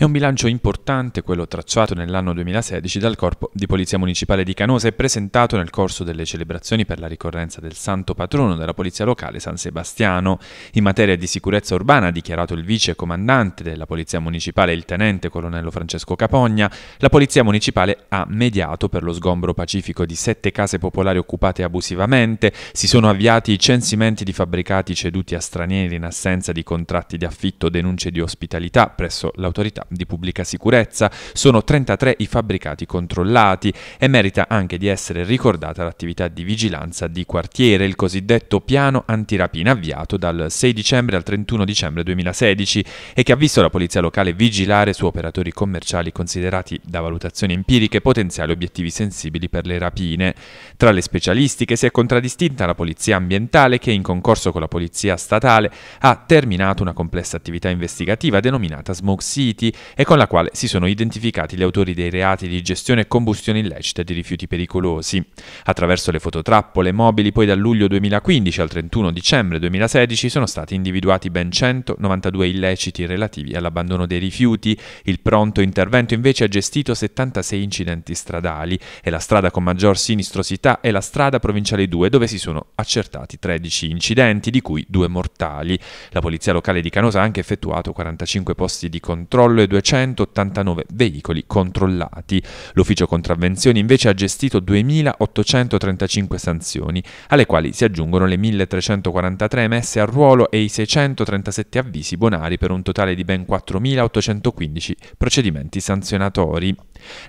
È un bilancio importante quello tracciato nell'anno 2016 dal Corpo di Polizia Municipale di Canosa e presentato nel corso delle celebrazioni per la ricorrenza del santo patrono della Polizia Locale San Sebastiano. In materia di sicurezza urbana ha dichiarato il vice comandante della Polizia Municipale, il tenente colonnello Francesco Capogna, la Polizia Municipale ha mediato per lo sgombro pacifico di sette case popolari occupate abusivamente, si sono avviati i censimenti di fabbricati ceduti a stranieri in assenza di contratti di affitto o denunce di ospitalità presso l'autorità di pubblica sicurezza, sono 33 i fabbricati controllati e merita anche di essere ricordata l'attività di vigilanza di quartiere, il cosiddetto piano antirapina avviato dal 6 dicembre al 31 dicembre 2016 e che ha visto la polizia locale vigilare su operatori commerciali considerati da valutazioni empiriche potenziali obiettivi sensibili per le rapine. Tra le specialistiche si è contraddistinta la polizia ambientale che in concorso con la polizia statale ha terminato una complessa attività investigativa denominata Smoke City e con la quale si sono identificati gli autori dei reati di gestione e combustione illecita di rifiuti pericolosi. Attraverso le fototrappole mobili poi dal luglio 2015 al 31 dicembre 2016 sono stati individuati ben 192 illeciti relativi all'abbandono dei rifiuti, il pronto intervento invece ha gestito 76 incidenti stradali e la strada con maggior sinistrosità è la strada provinciale 2 dove si sono accertati 13 incidenti di cui due mortali. La polizia locale di Canosa ha anche effettuato 45 posti di controllo e 2.289 veicoli controllati. L'ufficio contravvenzioni invece ha gestito 2.835 sanzioni, alle quali si aggiungono le 1.343 emesse a ruolo e i 637 avvisi bonari per un totale di ben 4.815 procedimenti sanzionatori.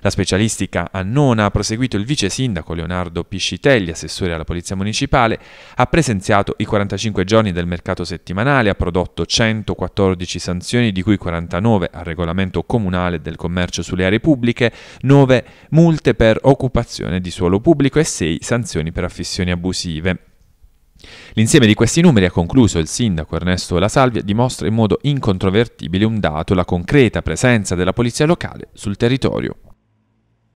La specialistica Annona ha proseguito il vice sindaco Leonardo Piscitelli, assessore alla Polizia Municipale, ha presenziato i 45 giorni del mercato settimanale, ha prodotto 114 sanzioni, di cui 49 al regolamento comunale del commercio sulle aree pubbliche, 9 multe per occupazione di suolo pubblico e 6 sanzioni per affissioni abusive. L'insieme di questi numeri, ha concluso il sindaco Ernesto La Salvia, dimostra in modo incontrovertibile un dato, la concreta presenza della polizia locale sul territorio.